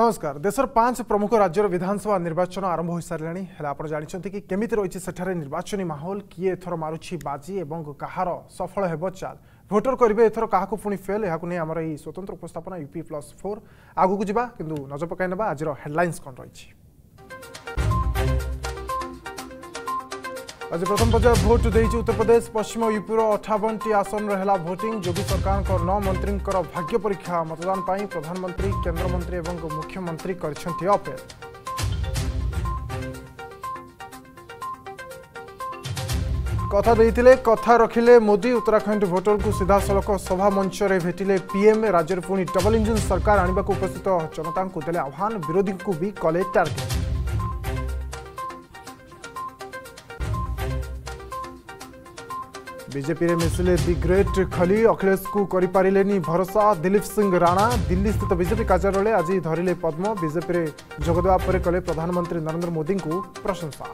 নমস্কার দেশের পাঁচ প্রমুখ রাজ্যের বিধানসভা নির্বাচন আরম্ভ হয়ে সারা হলে আপনার জাঁচান কি কমিটি রয়েছে সেঠার নির্বাচনী মাহল কি এথর মারুছি বাজি এবং কাহার সফল হব চাল ভোটর করবে এথর কাহকু পুঁ ফেল এখন আমার এই স্বতন্ত্র উপস্থাপনা ইউপি প্লস ফোর আগুক যা কিন্তু নজর পকাই নেবা আজর হেডলাইন্স কম রয়েছে आज प्रथम पर्याय भोट देती उत्तर प्रदेश पश्चिम यूपी अठावन टी आसन है भोटिंग योगी सरकार नौ मंत्री भाग्य परीक्षा मतदान पर प्रधानमंत्री केन्द्रमंत्री और मुख्यमंत्री करेल कथा देते कथा रखिले मोदी उत्तराखंड भोटर को सीधासलख सभा मंच में भेटिले पीएम राज्य पुणी डबल इंजिन सरकार आने को उपस्थित जनता को दे आह्वान विरोधी को भी कले टार्गेट ବିଜେପିରେ ମିଶିଲେ ଦି ଗ୍ରେଟ୍ ଖଲି ଅଖିଳେଶକୁ କରିପାରିଲେନି ଭରସା ଦିଲ୍ଲୀପ ସିଂ ରାଣା ଦିଲ୍ଲୀସ୍ଥିତ ବିଜେପି କାର୍ଯ୍ୟାଳୟରେ ଆଜି ଧରିଲେ ପଦ୍ମ ବିଜେପିରେ ଯୋଗଦେବା ପରେ କଲେ ପ୍ରଧାନମନ୍ତ୍ରୀ ନରେନ୍ଦ୍ର ମୋଦିଙ୍କୁ ପ୍ରଶଂସା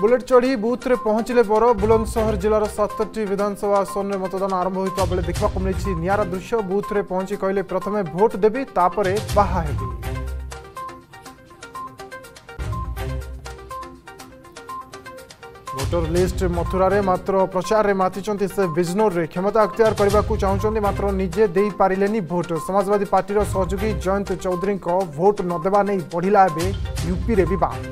ବୁଲେଟ୍ ଚଢ଼ି ବୁଥରେ ପହଞ୍ଚିଲେ ପର ବୁଲନ୍ଦସହର ଜିଲ୍ଲାର ସାତଟି ବିଧାନସଭା ଆସନରେ ମତଦାନ ଆରମ୍ଭ ହୋଇଥିବା ବେଳେ ଦେଖିବାକୁ ମିଳିଛି ନିଆରା ଦୃଶ୍ୟ ବୁଥରେ ପହଞ୍ଚି କହିଲେ ପ୍ରଥମେ ଭୋଟ୍ ଦେବି ତାପରେ ବାହା ହେବି জর্নালিষ্ট মথুরার মাত্র প্রচারে মাতিছেন সে বিজনোরে ক্ষমতা অক্তিয়ার করা চাহুন মাত্র নিজে দেইপারে ভোট সমাজবাদী পার্টির সহযোগী জয়ন্ত চৌধুরী ভোট নদেবা নেই বড়া এবে ইউপিরে বি বাদ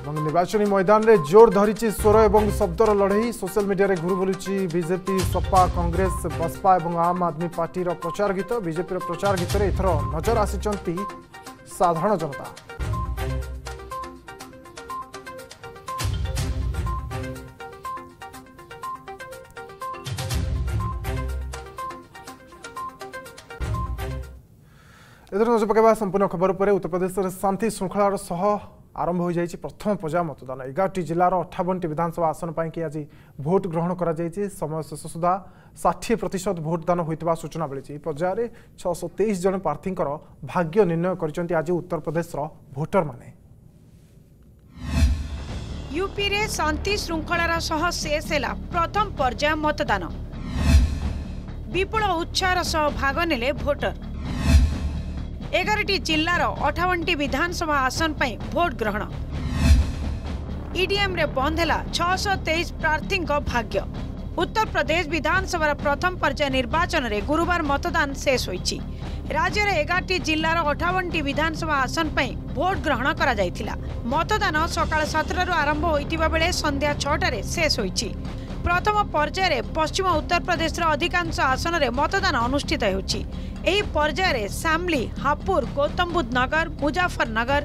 এবং নির্বাচনী ময়দানে জোর ধরিছি স্বর এবং শব্দর লড়াই সোশ্যাল মিডিয়ায় ঘুরু বুলুছি বিজেপি সপা কংগ্রেস বসপা এবং আম আদমি পার্টির প্রচার গীত বিজেপির প্রচার গীতরে এথর নজর আসিছেন সাধারণ জনতা ଏଥର ନଜର ପକାଇବା ସମ୍ପୂର୍ଣ୍ଣ ଖବର ଉପରେ ଉତ୍ତରପ୍ରଦେଶରେ ଶାନ୍ତି ଶୃଙ୍ଖଳାର ସହ ଆରମ୍ଭ ହୋଇଯାଇଛି ପ୍ରଥମ ପର୍ଯ୍ୟାୟ ମତଦାନ ଏଗାରଟି ଜିଲ୍ଲାର ଅଠାବନଟି ବିଧାନସଭା ଆସନ ପାଇଁକି ଆଜି ଭୋଟ୍ ଗ୍ରହଣ କରାଯାଇଛି ସମୟ ଶେଷ ସୁଦ୍ଧା ଷାଠିଏ ପ୍ରତିଶତ ଭୋଟଦାନ ହୋଇଥିବା ସୂଚନା ମିଳିଛି ଏହି ପର୍ଯ୍ୟାୟରେ ଛଅଶହ ତେଇଶ ଜଣ ପ୍ରାର୍ଥୀଙ୍କର ଭାଗ୍ୟ ନିର୍ଣ୍ଣୟ କରିଛନ୍ତି ଆଜି ଉତ୍ତରପ୍ରଦେଶର ଭୋଟରମାନେ ୟୁପିରେ ଶାନ୍ତି ଶୃଙ୍ଖଳାର ସହ ଶେଷ ହେଲା ପ୍ରଥମ ପର୍ଯ୍ୟାୟ ମତଦାନ ବିପୁଳ ଉତ୍ସାହର ସହ ଭାଗ ନେଲେ ଭୋଟର ଏଗାରଟି ଜିଲ୍ଲାର ଅଠାବନଟି ବିଧାନସଭା ଆସନ ପାଇଁ ଭୋଟ ଗ୍ରହଣ ଇଡିଏମ୍ରେ ବନ୍ଦ ହେଲା ଛଅଶହ ତେଇଶ ପ୍ରାର୍ଥୀଙ୍କ ଭାଗ୍ୟ ଉତ୍ତରପ୍ରଦେଶ ବିଧାନସଭାର ପ୍ରଥମ ପର୍ଯ୍ୟାୟ ନିର୍ବାଚନରେ ଗୁରୁବାର ମତଦାନ ଶେଷ ହୋଇଛି ରାଜ୍ୟରେ ଏଗାରଟି ଜିଲ୍ଲାର ଅଠାବନଟି ବିଧାନସଭା ଆସନ ପାଇଁ ଭୋଟ ଗ୍ରହଣ କରାଯାଇଥିଲା ମତଦାନ ସକାଳ ସତରରୁ ଆରମ୍ଭ ହୋଇଥିବା ବେଳେ ସନ୍ଧ୍ୟା ଛଅଟାରେ ଶେଷ ହୋଇଛି প্রথম পর্যায়ে পশ্চিম উত্তরপ্রদেশের অধিকাংশ আসনরে মতদান অনুষ্ঠিত ହେଉଛି ଏହି ପର୍ଯ୍ୟାୟରେ ସାମ୍ଲି ହାପୁର ଗୌତମବୁଦ୍ଧ ନଗର ମୁଜାଫରନଗର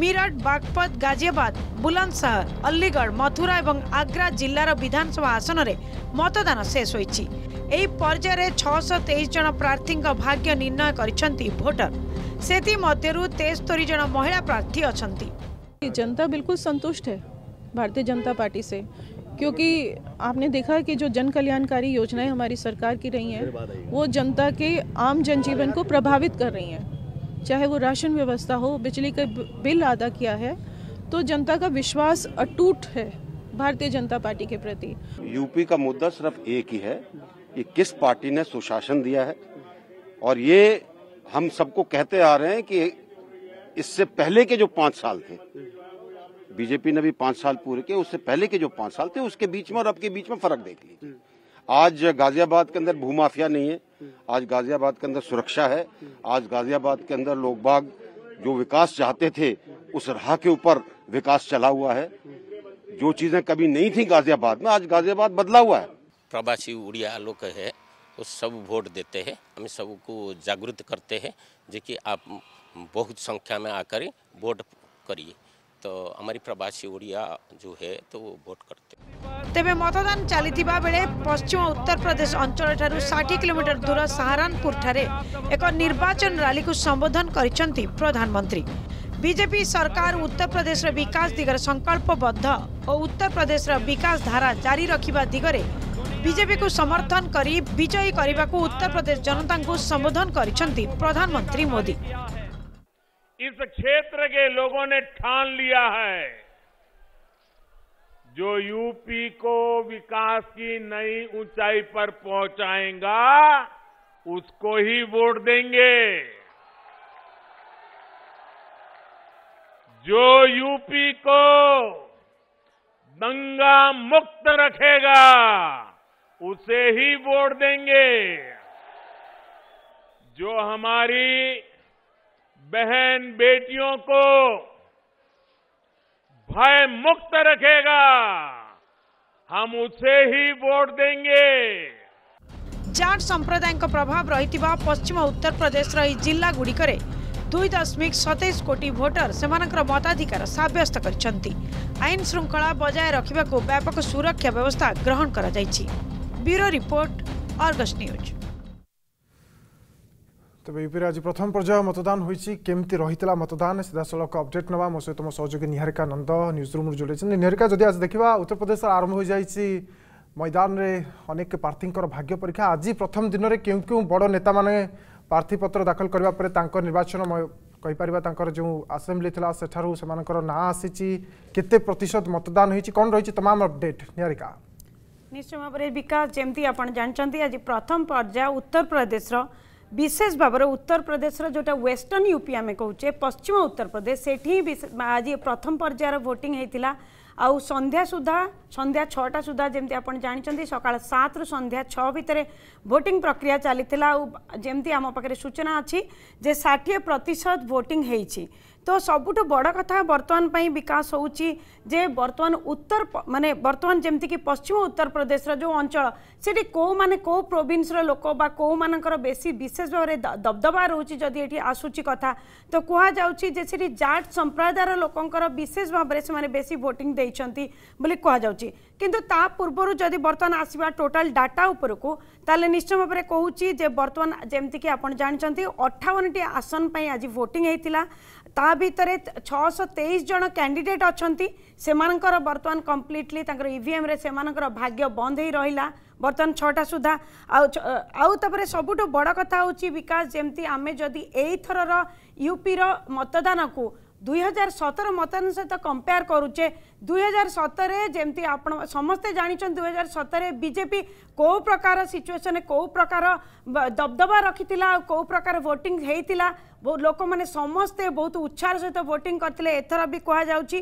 ମିରଟ ବାଗପତ ଗାଜିଆବାଦ ବୁଲନ୍ଦସହର ଅଲିଗଡ଼ ମଥୁରା ଏବଂ ଆଗ୍ରା ଜିଲ୍ଲାର ବିଧାନସଭା ଆସନରେ ମତଦାନ ଶେଷ ହୋଇଛି ଏହି ପର୍ଯ୍ୟାୟରେ ଛଅଶହ ତେଇଶ ଜଣ ପ୍ରାର୍ଥୀଙ୍କ ଭାଗ୍ୟ ନିର୍ଣ୍ଣୟ କରିଛନ୍ତି ଭୋଟର ସେଥିମଧ୍ୟରୁ ତେସ୍ତରୀ ଜଣ ମହିଳା ପ୍ରାର୍ଥୀ ଅଛନ୍ତି ଜନତା ବିଲକୁଲ ସନ୍ତୁଷ୍ଟ ହେ ଭାରତୀୟ ଜନତା ପାର୍ଟି ସେ क्योंकि आपने देखा कि जो जन कल्याणकारी योजनाएं हमारी सरकार की रही हैं वो जनता के आम जनजीवन को प्रभावित कर रही हैं चाहे वो राशन व्यवस्था हो बिजली का बिल अदा किया है तो जनता का विश्वास अटूट है भारतीय जनता पार्टी के प्रति यूपी का मुद्दा सिर्फ एक ही है कि किस पार्टी ने सुशासन दिया है और ये हम सबको कहते आ रहे हैं कि इससे पहले के जो पांच साल थे बीजेपी ने भी पांच साल पूरे किए उससे पहले के जो पांच साल थे उसके बीच में और अब के बीच में फर्क देख लीजिए आज गाजियाबाद के अंदर भूमाफिया नहीं है आज गाजियाबाद के अंदर सुरक्षा है आज गाजियाबाद के अंदर लोग बाग जो विकास चाहते थे उस राह के ऊपर विकास चला हुआ है जो चीजें कभी नहीं थी गाजियाबाद में आज गाजियाबाद बदला हुआ है प्रवासी उड़िया लोग है वो सब वोट देते हैं हम सबको जागृत करते हैं जो कि आप बहुत संख्या में आकर वोट करिए तो हमारी प्रवासी ओडिया जो है तो वो वोट करते तेबे मतदान चलता बेले पश्चिम उत्तर प्रदेश अंचल ठारू षाठी किलोमीटर दूर सहारनपुर ठारे एक निर्वाचन रैली को संबोधन कर प्रधानमंत्री बीजेपी सरकार उत्तर प्रदेश विकास दिगरे संकल्पबद्ध और उत्तर प्रदेश विकास धारा जारी रखा दिगरे बीजेपी को समर्थन करी विजयी करने को उत्तर प्रदेश जनता को संबोधन कर प्रधानमंत्री मोदी इस क्षेत्र के लोगों ने ठान लिया है जो यूपी को विकास की नई ऊंचाई पर पहुंचाएगा उसको ही वोट देंगे जो यूपी को दंगा मुक्त रखेगा उसे ही वोट देंगे जो हमारी बहन बेटियों को भय मुक्त रखेगा हम उसे ही वोट देंगे जाट संप्रदाय प्रभाव रही पश्चिम उत्तर प्रदेश रही जिला गुड़िकर दुई दशमिक सतैश कोटी भोटर से मताधिकार सब्यस्त कर आईन श्रृंखला बजाय रखा व्यापक सुरक्षा व्यवस्था ग्रहण कर रिपोर्ट अर्गस न्यूज़ তবে ইউপি আজ প্রথম পর্যায়ে মতদান হয়েছে কেমতি রহিলা মতদান সিধাসলক অপডেট নেওয়া মো সহ সহযোগী নিহারিকা নন্দ নিউজ রুম যোড়াইছেন নিহারিকা যদি আজ দেখা উত্তরপ্রদেশ আরম্ভ হয়ে যাই ময়দানে অনেক প্রার্থীঙ্কর ভাগ্য পরীক্ষা আজ প্রথম দিনের কেউ কেউ বড় নেতা মানে প্রার্থীপত্র দাখল করা পরে তাঁর নির্বাচন কইপারিবা তাঁর যে আসেম্বলি লা সেঠার সে না আসিছি কেতে প্রতিশত মতদান হয়েছে কম রয়েছে তমাম অপডেট নিহারিকা নিশ্চয় ভাবে বিকাশ যেমতি আপনার জাঁচান আজ প্রথম পর্যায়ে উত্তরপ্রদেশের विशेष भाव उत्तर प्रदेश जो वेस्टर्न यूपी आम कहे पश्चिम उत्तर प्रदेश से आज प्रथम पर्यायर भोटिंग होता आउ संध्या सुधा संध्या छटा सुधा जमी आप जानते सका सात रु संध्या छः भितर भोटिंग प्रक्रिया चली जमी आम पाखे सूचना अच्छी जे षाठी प्रतिशत भोटिंग होती तो सबुठ बड़ कथा बर्तमान विकास हो बर्तमान उत्तर माने बर्तमान जमीक पश्चिम उत्तर प्रदेश जो अंचल से कौ मैंने कौ प्रोविन्सर लोक बा कौ मान बेस विशेष भाव में दबदबा रोचे जदि ये आसूची कथा तो कह जाट संप्रदायर लोकंर विशेष भाव में बेस भोटिंग देखते बोली किंतु ता पूर्व जब बर्तमान आसवा टोटाल डाटा उपरकू तेल निश्चय भाव में कहूँ बर्तमान जमीक आप जानते अठावन टी आसन आज भोटिंग होता ତା ଭିତରେ ଛଅଶହ ତେଇଶ ଜଣ କ୍ୟାଣ୍ଡିଡେଟ୍ ଅଛନ୍ତି ସେମାନଙ୍କର ବର୍ତ୍ତମାନ କମ୍ପ୍ଲିଟଲି ତାଙ୍କର ଇଭିଏମ୍ରେ ସେମାନଙ୍କର ଭାଗ୍ୟ ବନ୍ଦ ହେଇ ରହିଲା ବର୍ତ୍ତମାନ ଛଅଟା ସୁଦ୍ଧା ଆଉ ଆଉ ତାପରେ ସବୁଠୁ ବଡ଼ କଥା ହେଉଛି ବିକାଶ ଯେମିତି ଆମେ ଯଦି ଏଇଥରର ୟୁପିର ମତଦାନକୁ दुई हजार सतर मतदान सहित कंपेयर करुचे दुई हजार सतरे जमी समस्ते जानते दुई हजार सतरे बीजेपी कौ प्रकार सिचुएसन कौ प्रकार दबदबा रखी कौ प्रकार भोटिंग होता लोक मैंने समस्ते बहुत उत्साह सहित भोट करते एथर भी कहुच्ची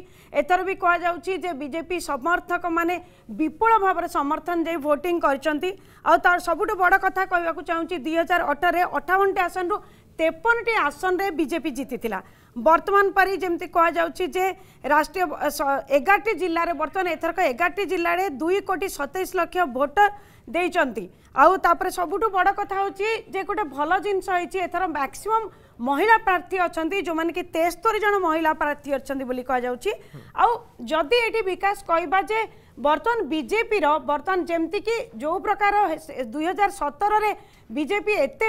भी कहुच्ची जे समर्थक मैंने विपुल भाव समर्थन दे भोटिंग कर सब बड़ कथा कहवाक चाहूँगी दुई हजार अठर अठावन आसन रु तेपनटी आसन बीजेपी जीती বর্তমান পারি যেমি কুযাচ্ছে যে রাষ্ট্রীয় এগারটি জেলার বর্তমান এথরক এগারটি জেলার দুই কোটি সতেইশ লক্ষ ভোটর দিয়েছেন আপরে সবুঠু বড় কথা হচ্ছে যে গোটে ভাল জিনিস হয়েছে এথর ম্যাক্সিমম মহিলা প্রার্থী অনেক যে তেস্তরি জন মহিলা প্রার্থী অনেক বলে কুযাচ্ছে আদি এটি বিকাশ কহবা যে বর্তমান বিজেপির বর্তমান যেমিকি যে প্রকার দুই হাজার সতরের বিজেপি এত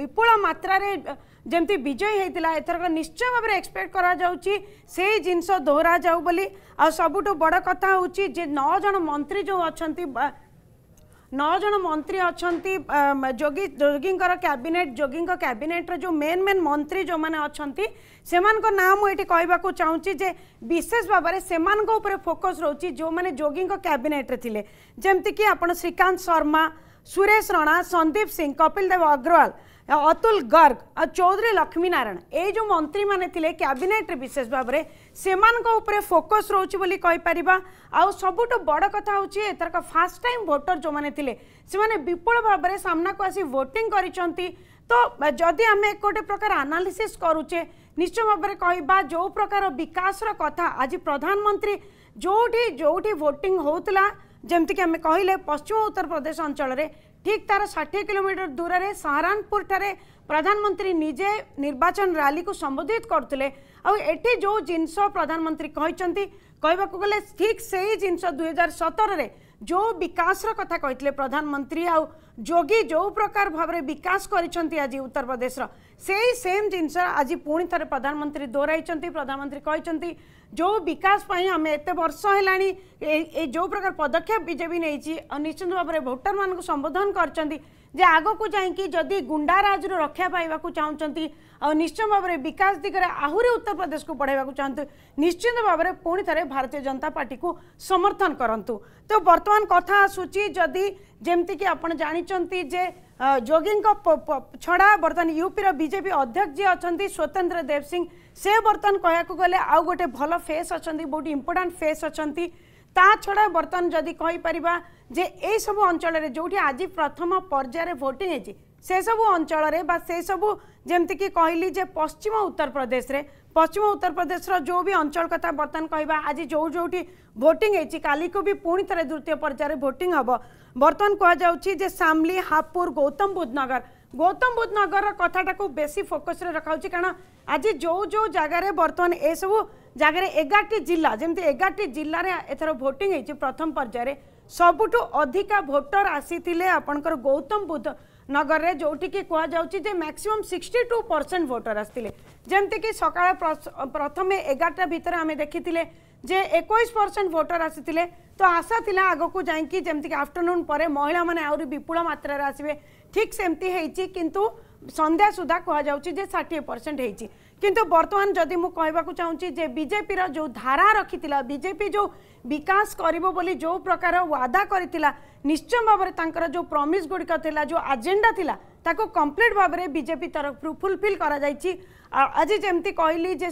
বিপুল মাত্রার जमी विजयी होता एथरक निश्चय भाव एक्सपेक्ट कर जिनस दोहरा जाऊ बोली आ सबुठ बड़ कथा हूँ जे नौ मंत्री जो अच्छा नौज मंत्री अच्छा जोगी जोगी कैबिनेट जोगी कैबिनेट्र जो मेन मेन मंत्री जो मैंने अच्छा से ना मुझे कहवाक चाहूँगी विशेष भाव में से फोकस रोचे जो मैंने जोगी कैबिनेट्रे थे जमती आप श्रीकांत शर्मा सुरेश राणा संदीप सिंह कपिल देव अग्रवाल ଅତୁଲ ଗର୍ଗ ଆଉ ଚୌଧୁରୀ ଲକ୍ଷ୍ମୀନାରାୟଣ ଏଇ ଯେଉଁ ମନ୍ତ୍ରୀମାନେ ଥିଲେ କ୍ୟାବିନେଟ୍ରେ ବିଶେଷ ଭାବରେ ସେମାନଙ୍କ ଉପରେ ଫୋକସ୍ ରହୁଛି ବୋଲି କହିପାରିବା ଆଉ ସବୁଠୁ ବଡ଼ କଥା ହେଉଛି ଏଥରକ ଫାର୍ଷ୍ଟ ଟାଇମ୍ ଭୋଟର ଯେଉଁମାନେ ଥିଲେ ସେମାନେ ବିପୁଳ ଭାବରେ ସାମ୍ନାକୁ ଆସି ଭୋଟିଂ କରିଛନ୍ତି ତ ଯଦି ଆମେ ଗୋଟେ ପ୍ରକାର ଆନାଲିସିସ୍ କରୁଛେ ନିଶ୍ଚୟ ଭାବରେ କହିବା ଯେଉଁ ପ୍ରକାର ବିକାଶର କଥା ଆଜି ପ୍ରଧାନମନ୍ତ୍ରୀ ଯେଉଁଠି ଯେଉଁଠି ଭୋଟିଂ ହେଉଥିଲା जमीक आम कहले पश्चिम उत्तर प्रदेश अंचल ठीक तार षाठी कोमीटर दूर से साहारानपुर प्रधानमंत्री निजे निर्वाचन रैली को संबोधित करुले आठ जो जिनस प्रधानमंत्री कहते कहवाक गले ठीक से ही जिन दुईार सतर से जो विकास कथा कही प्रधानमंत्री आ जोगी जो प्रकार भाव विकास कर उत्तर प्रदेश रही सेम जिनस आज पुणी थे प्रधानमंत्री दोहर प्रधानमंत्री कहते जो विकास आम एत वर्ष है जो प्रकार पदक्षेप बीजेपी नहीं निश्चित भाव में भोटर मानक संबोधन कर ଯେ ଆଗକୁ ଯାଇକି ଯଦି ଗୁଣ୍ଡାରାଜରୁ ରକ୍ଷା ପାଇବାକୁ ଚାହୁଁଛନ୍ତି ଆଉ ନିଶ୍ଚୟ ଭାବରେ ବିକାଶ ଦିଗରେ ଆହୁରି ଉତ୍ତରପ୍ରଦେଶକୁ ବଢ଼ାଇବାକୁ ଚାହୁଁନ୍ତୁ ନିଶ୍ଚିନ୍ତ ଭାବରେ ପୁଣି ଥରେ ଭାରତୀୟ ଜନତା ପାର୍ଟିକୁ ସମର୍ଥନ କରନ୍ତୁ ତ ବର୍ତ୍ତମାନ କଥା ଆସୁଛି ଯଦି ଯେମିତିକି ଆପଣ ଜାଣିଛନ୍ତି ଯେ ଯୋଗୀଙ୍କ ଛଡ଼ା ବର୍ତ୍ତମାନ ୟୁପିର ବିଜେପି ଅଧ୍ୟକ୍ଷ ଯିଏ ଅଛନ୍ତି ସ୍ୱତନ୍ତ୍ର ଦେବ ସିଂ ସେ ବର୍ତ୍ତମାନ କହିବାକୁ ଗଲେ ଆଉ ଗୋଟେ ଭଲ ଫେସ୍ ଅଛନ୍ତି ବହୁତ ଇମ୍ପୋର୍ଟାଣ୍ଟ ଫେସ୍ ଅଛନ୍ତି ता छड़ा बर्तन जदि कहीपर जे यू अंचल जो आज प्रथम पर्यायर भोटिंग से सब अंचल से सबू जमीक कहली पश्चिम उत्तर प्रदेश में पश्चिम उत्तर प्रदेश रो भी अंचल कथा बर्तन कह आज जो जो भोटिंग काली को भी पुणी थे द्वितीय पर्यायर भोटिंग हम बर्तन कह सामली हापुर गौतम बुद्ध नगर गौतम बुद्ध नगर कथाटा को बेसी फोकस रखा कहना আজি ଯେଉଁ ଯେଉଁ ଜାଗାରେ ବର୍ତ୍ତମାନ ଏସବୁ ଜାଗାରେ ଏଗାରଟି ଜିଲ୍ଲା ଯେମିତି ଏଗାରଟି ଜିଲ୍ଲାରେ ଏଥର ଭୋଟିଂ ହେଇଛି ପ୍ରଥମ ପର୍ଯ୍ୟାୟରେ ସବୁଠୁ ଅଧିକା ଭୋଟର ଆସିଥିଲେ ଆପଣଙ୍କର ଗୌତମ ବୁଦ୍ଧ ନଗରରେ ଯେଉଁଠିକି କୁହାଯାଉଛି ଯେ maximum sixty two percent voter ଆସିଥିଲେ ଯେମିତିକି ସକାଳ ପ୍ରଥମେ ଏଗାରଟା ଭିତରେ ଆମେ ଦେଖିଥିଲେ ଯେ ଏକୋଇଶ ପରସେଣ୍ଟ ଭୋଟର ଆସିଥିଲେ ତ ଆଶା ଥିଲା ଆଗକୁ ଯାଇକି ଯେମିତିକି ଆଫ୍ଟରନୁନ୍ ପରେ ମହିଳାମାନେ ଆହୁରି ବିପୁଳ ମାତ୍ରାରେ ଆସିବେ ଠିକ୍ ସେମିତି ହେଇଛି କିନ୍ତୁ সন্ধ্যা সুদ্ধা কুযাচ্ছে যে ষাঠিয়ে পরসেন্ট হয়েছে কিন্তু বর্তমান যদি মু কহবাক চাহুছি যে বিজেপির যে ধারা রকি বিজেপি যে বিকাশ করব বলে যে প্রকার ওয়াদা করে নিশ্চয় ভাবে তাঁর যে প্রমিস গুড়িক লা যে আজেন্ডা লা তাকে কমপ্লিট ভাবে বিজেপি তরফর ফুলফিল করা যাই আজ যেমি কহিলি যে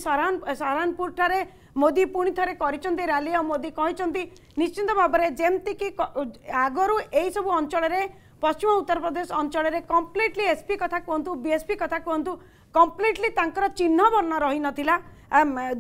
সাহারানপুর ঠারে মোদি পুঁ থে করেছেন রালি মোদি কিন্তু নিশ্চিত ভাবে যেমি আগর এইসব অঞ্চলের ପଶ୍ଚିମ ଉତ୍ତରପ୍ରଦେଶ ଅଞ୍ଚଳରେ କମ୍ପ୍ଲିଟଲି ଏସ୍ପି କଥା କୁହନ୍ତୁ ବିଏସ୍ପି କଥା କୁହନ୍ତୁ କମ୍ପ୍ଲିଟଲି ତାଙ୍କର ଚିହ୍ନ ବର୍ଣ୍ଣ ରହିନଥିଲା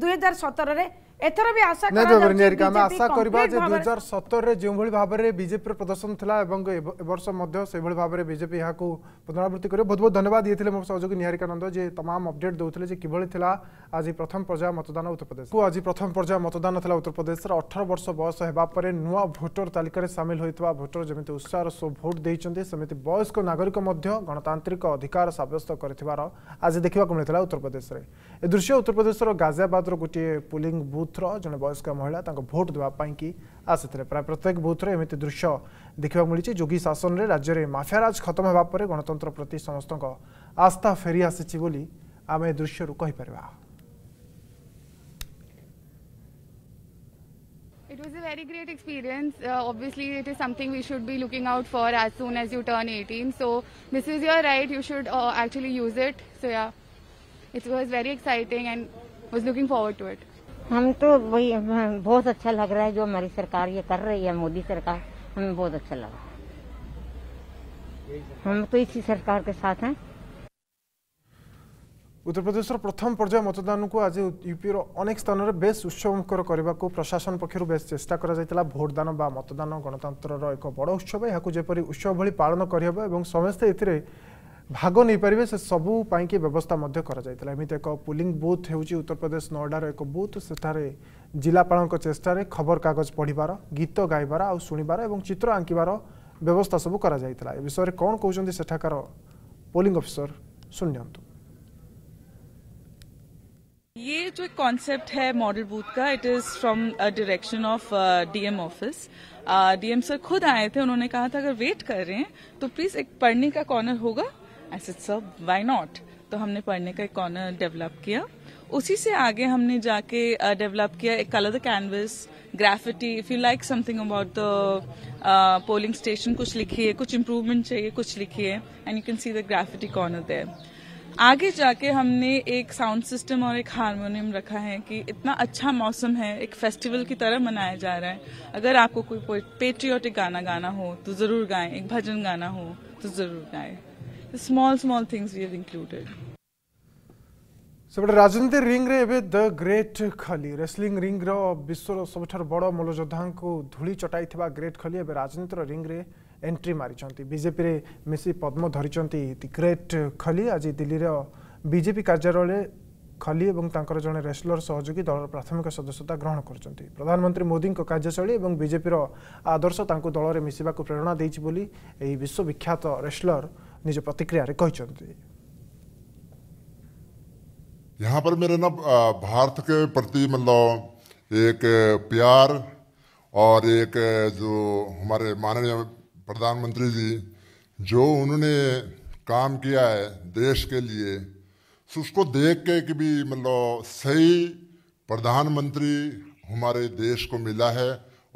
ଦୁଇହଜାର ସତରରେ ଏଥର ବି ଆଶା କରାଯାଉଛି ଆମେ ଆଶା କରିବା ଯେ 2017 ରେ ଯେଉଁଭଳି ଭାବରେ ବିଜେପିର ପ୍ରଦର୍ଶନ ଥିଲା ଏବଂ ଏ ବର୍ଷ ମଧ୍ୟ ସେଭଳି ଭାବରେ ବିଜେପି ଏହାକୁ ପୁନରାବୃତ୍ତି କରିବ ବହୁତ ବହୁତ ଧନ୍ୟବାଦ ଦେଇଥିଲେ ମୋ ସହଯୋଗୀ ନିହାରିକା ନନ୍ଦ ଯେ ତମାମ ଅପଡେଟ୍ ଦେଉଥିଲେ ଯେ କିଭଳି ଥିଲା ଆଜି ପ୍ରଥମ ପର୍ଯ୍ୟାୟ ମତଦାନ ଉତ୍ତରପ୍ରଦେଶକୁ ଆଜି ପ୍ରଥମ ପର୍ଯ୍ୟାୟ ମତଦାନ ଥିଲା ଉତ୍ତରପ୍ରଦେଶର ଅଠର ବର୍ଷ ବୟସ ହେବା ପରେ ନୂଆ ଭୋଟର ତାଲିକାରେ ସାମିଲ ହୋଇଥିବା ଭୋଟର ଯେମିତି ଉତ୍ସାହର ସହ ଭୋଟ ଦେଇଛନ୍ତି ସେମିତି ବୟସ୍କ ନାଗରିକ ମଧ୍ୟ ଗଣତାନ୍ତ୍ରିକ ଅଧିକାର ସାବ୍ୟସ୍ତ କରିଥିବାର ଆଜି ଦେଖିବାକୁ ମିଳିଥିଲା ଉତ୍ତରପ୍ରଦେଶରେ ଏ ଦୃଶ୍ୟ ଉତ୍ତରପ୍ରଦେଶର ଗାଜିଆବାଦର ଗୋଟିଏ ପୁଲିଂ ବୁଥ୍ ବୁଥ୍ର ଜଣେ ବୟସ୍କ ମହିଳା ତାଙ୍କ ଭୋଟ୍ आसते प्राय प्रत्येक बुथ ପ୍ରତ୍ୟେକ ବୁଥ୍ରେ ଏମିତି ଦୃଶ୍ୟ ଦେଖିବାକୁ ମିଳିଛି ଯୋଗୀ ଶାସନରେ ରାଜ୍ୟରେ ମାଫିଆରାଜ ଖତମ ହେବା ପରେ ଗଣତନ୍ତ୍ର ପ୍ରତି ସମସ୍ତଙ୍କ ଆସ୍ଥା ଫେରି ଆସିଛି ବୋଲି ଆମେ ଏ ଦୃଶ୍ୟରୁ କହିପାରିବା It was a very great experience. Uh, obviously, it is something we should be looking out for as soon as you turn 18. So, this is your right. You should uh, actually use it. So, yeah, it was very exciting and was looking forward to it. हम तो वही बहुत अच्छा लग रहा है जो हमारी सरकार ये कर रही है मोदी सरकार हमें बहुत अच्छा लगा हम तो इसी सरकार के साथ हैं उत्तर प्रदेश प्रथम पर्याय मतदान को आज यूपीर अनेक स्थान में बेस उत्सवमुखर करने को प्रशासन पक्षर बेस चेषा कर भोटदान मतदान गणतंत्र एक बड़ उत्सव यह उत्सव भाई पालन करहब समस्ते ए भाग नहीं पारे से सबूपाई व्यवस्था एमती एक पुलिंग बुथ हो उत्तर प्रदेश नोएडार एक बुथ से जिलापा चेष्ट खबरकगज पढ़वार गीत गायबार आ शुणार और चित्र आंकबार व्यवस्था सब कर विषय में कौन कौन सेठाकर पोलिंग अफिसर शुणु ये जो एक कॉन्सेप्ट है मॉडल बूथ का it is from a direction of DM office DM sir खुद आए थे उन्होंने कहा था अगर वेट कर रहे हैं तो प्लीज एक पढ़ने का कॉर्नर होगा एस इट सब वाई नॉट तो हमने पढ़ने का एक कॉर्नर डेवलप किया उसी से आगे हमने जाके डेवलप uh, किया एक colour the canvas graffiti if you like something about the polling station कुछ लिखिए कुछ इम्प्रूवमेंट चाहिए कुछ लिखिए and you can see the graffiti corner there आगे जाके हमने एक साउंड सिस्टम और एक हारमोनियम रखा है कि इतना अच्छा मौसम है एक फेस्टिवल की तरह मनाया जा रहा है अगर आपको कोई पेट्रियोटिक गाना गाना हो तो जरूर गाएं एक भजन गाना हो तो जरूर गाएं the small, small things we have included. ସେ ବଡ ରାଜନୀତି ରିଙ୍ଗରେ ଏବେ ଦ ଗ୍ରେଟ୍ ଖଲି ରେସଲିଂ ରିଙ୍ଗର ବିଶ୍ୱର ସବୁଠାରୁ ବଡ଼ ମଲ୍ଲଯୋଦ୍ଧାଙ୍କୁ ଧୂଳି ଚଟାଇଥିବା ଗ୍ରେଟ୍ ଖଲି ଏବେ ରାଜନୀତିର ରିଙ୍ଗରେ ଏଣ୍ଟ୍ରି ମାରିଛନ୍ତି ବିଜେପିରେ ମିଶି ପଦ୍ମ ଧରିଛନ୍ତି ଦି ଗ୍ରେଟ୍ ଖଲି ଆଜି ଦିଲ୍ଲୀର ବିଜେପି କାର୍ଯ୍ୟାଳୟରେ ଖଲି ଏବଂ ତାଙ୍କର ଜଣେ ରେସଲର ସହଯୋଗୀ ଦଳର ପ୍ରାଥମିକ ସଦସ୍ୟତା ଗ୍ରହଣ କରୁଛନ୍ତି ପ୍ରଧାନମନ୍ତ୍ରୀ ମୋଦିଙ୍କ କାର୍ଯ୍ୟଶୈଳୀ ଏବଂ ବିଜେପିର ଆଦର୍ଶ ତାଙ୍କୁ ଦଳରେ ମିଶିବାକୁ ପ୍ରେରଣା ଦେଇଛି ବୋଲି ଏହି ବିଶ୍ୱବିଖ୍ୟାତ ରେସଲର ନିଜ ପ୍ରତିକ୍ରିୟାରେ यहाँ पर मेरे ना भारत के प्रति मतलब एक प्यार और एक जो हमारे माननीय प्रधानमंत्री जी जो उन्होंने काम किया है देश के लिए तो उसको देख के कि भी मतलब सही प्रधानमंत्री हमारे देश को मिला है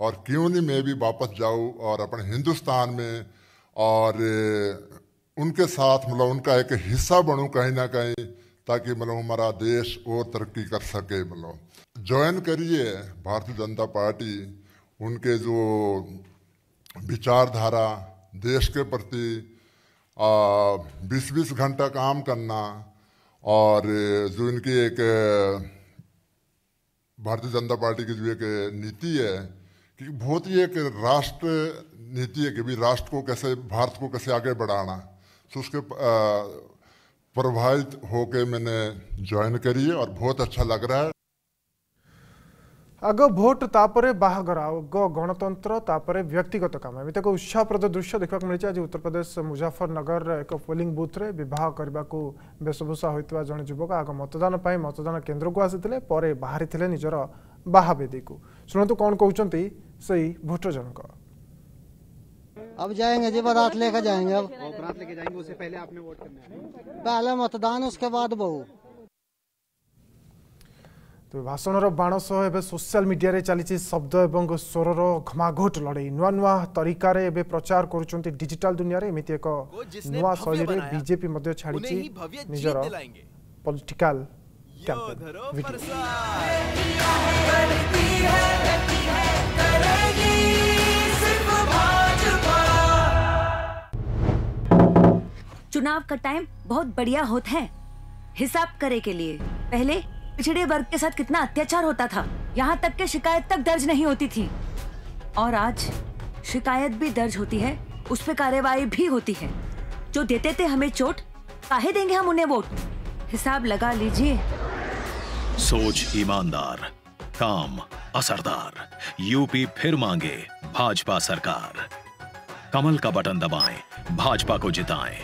और क्यों नहीं मैं भी वापस जाऊँ और अपने हिंदुस्तान में और उनके साथ मतलब उनका एक हिस्सा बनूँ कहीं ना कहीं ताकि मतलब हमारा देश और तरक्की कर सके मतलब ज्वाइन करिए भारतीय जनता पार्टी उनके जो विचारधारा देश के प्रति बीस बीस घंटा काम करना और जो इनकी एक भारतीय जनता पार्टी की जो एक नीति है कि बहुत ही एक राष्ट्र नीति है कि भी राष्ट्र को कैसे भारत को कैसे आगे बढ़ाना सो तो उसके प्रभावित होके मैंने ज्वाइन करी और बहुत अच्छा लग रहा है आग भोट तापर बाहर आग गणतंत्र व्यक्तिगत काम एम एक उत्साहप्रद दृश्य देखा मिले आज उत्तर प्रदेश मुजफ्फरनगर एक पोलिंग बूथ रे विवाह करने को वेशभूषा होता जन जुवक आग मतदान पर मतदान केन्द्र को आसी बाहरी निजर बाहावेदी को शुणु कौन कहते भोटर जनक अब जाएंगे जी बारात लेकर जाएंगे अब साथ लेके जाएंगे उससे पहले आपने वोट करना है पहले मतदान उसके बाद बहू ତେବେ ଭାଷଣର ବାଣ ସହ ଏବେ ସୋସିଆଲ ମିଡ଼ିଆରେ ଚାଲିଛି ଶବ୍ଦ ଏବଂ ସ୍ୱରର ଘମାଘୋଟ ଲଢ଼େଇ ନୂଆ ନୂଆ ତରିକାରେ ଏବେ ପ୍ରଚାର କରୁଛନ୍ତି ଡିଜିଟାଲ ଦୁନିଆରେ ଏମିତି ଏକ ନୂଆ ଶୈଳୀରେ ବିଜେପି ମଧ୍ୟ ଛାଡ଼ିଛି ନିଜର ପଲିଟିକାଲ କ୍ୟାମ୍ପେନ୍ चुनाव का टाइम बहुत बढ़िया होता है हिसाब करे के लिए पहले पिछड़े वर्ग के साथ कितना अत्याचार होता था यहाँ तक के शिकायत तक दर्ज नहीं होती थी और आज शिकायत भी दर्ज होती है उस पर कार्यवाही भी होती है जो देते थे हमें चोट काहे देंगे हम उन्हें वोट हिसाब लगा लीजिए सोच ईमानदार काम असरदार यूपी फिर मांगे भाजपा सरकार कमल का बटन दबाएं भाजपा को जिताएं।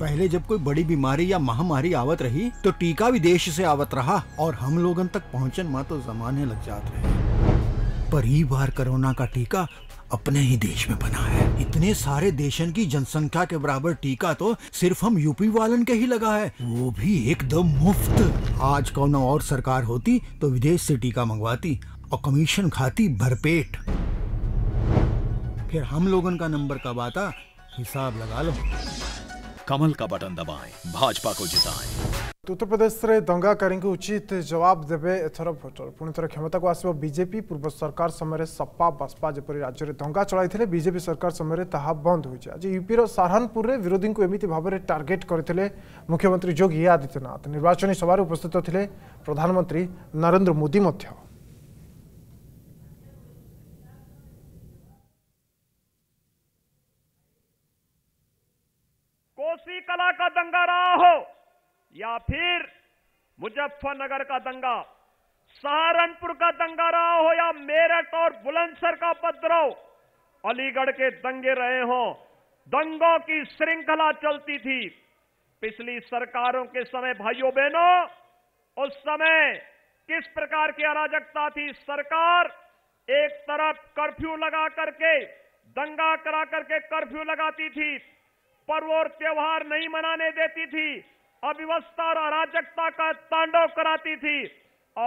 पहले जब कोई बड़ी बीमारी या महामारी आवत रही तो टीका भी देश से आवत रहा और हम लोग तक पहुंचन माँ तो जमाने लग जाते हैं पर ही बार कोरोना का टीका अपने ही देश में बना है इतने सारे देशन की जनसंख्या के बराबर टीका तो सिर्फ हम यूपी वालन के ही लगा है वो भी एकदम मुफ्त आज कौन और सरकार होती तो विदेश से टीका मंगवाती और कमीशन खाती भरपेट फिर हम लोगों का नंबर कब आता हिसाब लगा लो कमल का बटन दबाएं भाजपा को जिताएं उत्तर प्रदेश में दंगाकारी को उचित जवाब देवे एथर भोटर पुणी थर क्षमता को आसो बीजेपी पूर्व सरकार समय सपा बसपा जपरी राज्य में दंगा चलते बीजेपी सरकार समय ताहा बंद हो आज यूपी सहारनपुर में विरोधी को एमती भाव में टार्गेट करते मुख्यमंत्री योगी आदित्यनाथ निर्वाचन सभार उपस्थित थे प्रधानमंत्री नरेन्द्र मोदी उसी कला का दंगा रहा हो या फिर मुजफ्फरनगर का दंगा सहारनपुर का दंगा रहा हो या मेरठ और बुलंदसर का उपद्रव अलीगढ़ के दंगे रहे हो दंगों की श्रृंखला चलती थी पिछली सरकारों के समय भाइयों बहनों उस समय किस प्रकार की अराजकता थी सरकार एक तरफ कर्फ्यू लगा करके दंगा करा करके कर्फ्यू लगाती थी पर्व और त्योहार नहीं मनाने देती थी अव्यवस्था और अराजकता का तांडव कराती थी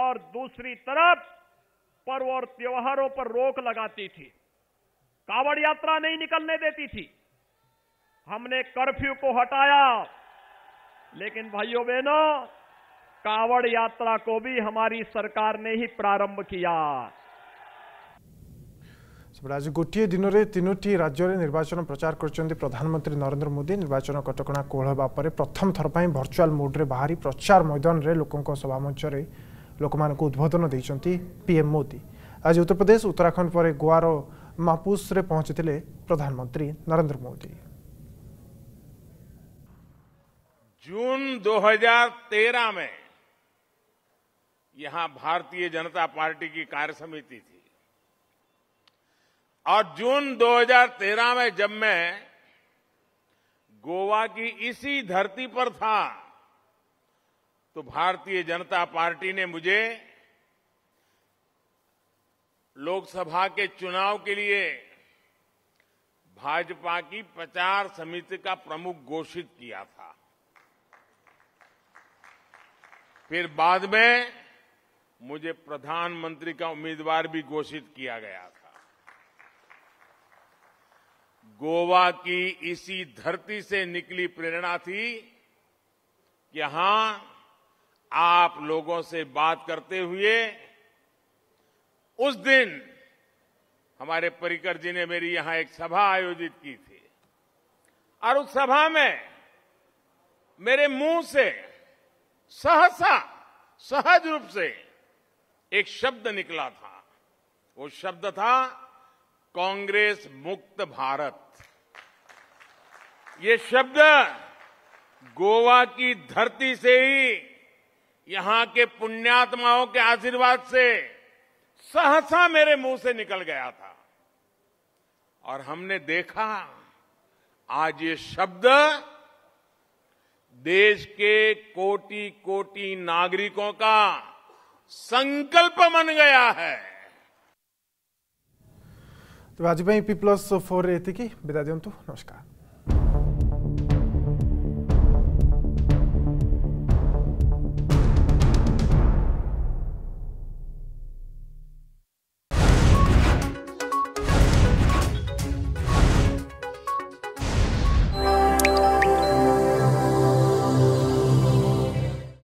और दूसरी तरफ पर्व और त्योहारों पर रोक लगाती थी कावड़ यात्रा नहीं निकलने देती थी हमने कर्फ्यू को हटाया लेकिन भाइयों बहनों कावड़ यात्रा को भी हमारी सरकार ने ही प्रारंभ किया ସେପଟେ ଆଜି ଗୋଟିଏ ଦିନରେ ତିନୋଟି ରାଜ୍ୟରେ ନିର୍ବାଚନ ପ୍ରଚାର କରିଛନ୍ତି ପ୍ରଧାନମନ୍ତ୍ରୀ ନରେନ୍ଦ୍ର ମୋଦି ନିର୍ବାଚନ କଟକଣା କୋହଳ ହେବା ପରେ ପ୍ରଥମ ଥର ପାଇଁ ଭର୍ଚୁଆଲ୍ ମୋଡ଼ରେ ବାହାରି ପ୍ରଚାର ମୈଦାନରେ ଲୋକଙ୍କ ସଭାମଞ୍ଚରେ ଲୋକମାନଙ୍କୁ ଉଦ୍ବୋଧନ ଦେଇଛନ୍ତି ପିଏମ୍ ମୋଦି ଆଜି ଉତ୍ତରପ୍ରଦେଶ ଉତ୍ତରାଖଣ୍ଡ ପରେ ଗୋଆର ମାପୁସରେ ପହଞ୍ଚିଥିଲେ ପ୍ରଧାନମନ୍ତ୍ରୀ ନରେନ୍ଦ୍ର ମୋଦି जून 2013 में यहां भारतीय जनता पार्टी की कार्य समिति थी और जून 2013 में जब मैं गोवा की इसी धरती पर था तो भारतीय जनता पार्टी ने मुझे लोकसभा के चुनाव के लिए भाजपा की प्रचार समिति का प्रमुख घोषित किया था फिर बाद में मुझे प्रधानमंत्री का उम्मीदवार भी घोषित किया गया था गोवा की इसी धरती से निकली प्रेरणा थी कि हां आप लोगों से बात करते हुए उस दिन हमारे परिकर जी ने मेरी यहां एक सभा आयोजित की थी और उस सभा में मेरे मुंह से सहसा सहज रूप से एक शब्द निकला था वो शब्द था कांग्रेस मुक्त भारत ये शब्द गोवा की धरती से ही यहां के पुण्यात्माओं के आशीर्वाद से सहसा मेरे मुंह से निकल गया था और हमने देखा आज ये शब्द देश के कोटि कोटि नागरिकों का संकल्प बन गया है तो आज पीप्लस फोर ये बिदा दिंतु नमस्कार